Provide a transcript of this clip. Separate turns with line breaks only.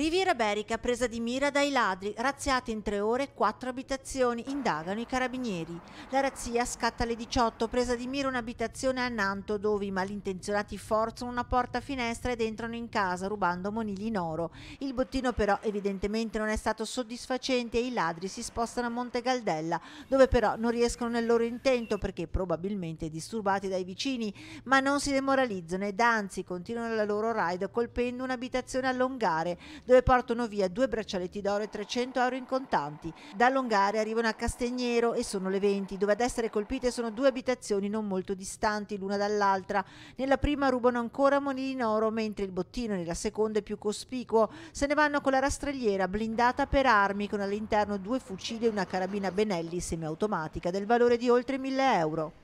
Riviera Berica presa di mira dai ladri, razziate in tre ore quattro abitazioni, indagano i carabinieri. La razzia scatta alle 18, presa di mira un'abitazione a Nanto dove i malintenzionati forzano una porta-finestra ed entrano in casa rubando monili in oro. Il bottino però evidentemente non è stato soddisfacente e i ladri si spostano a Monte Galdella dove però non riescono nel loro intento perché probabilmente disturbati dai vicini, ma non si demoralizzano ed anzi continuano la loro ride colpendo un'abitazione a dove portano via due braccialetti d'oro e 300 euro in contanti. Da Longare arrivano a Castegnero e sono le 20, dove ad essere colpite sono due abitazioni non molto distanti l'una dall'altra. Nella prima rubano ancora monili in oro, mentre il bottino nella seconda è più cospicuo. Se ne vanno con la rastrelliera blindata per armi, con all'interno due fucili e una carabina Benelli semiautomatica del valore di oltre 1000 euro.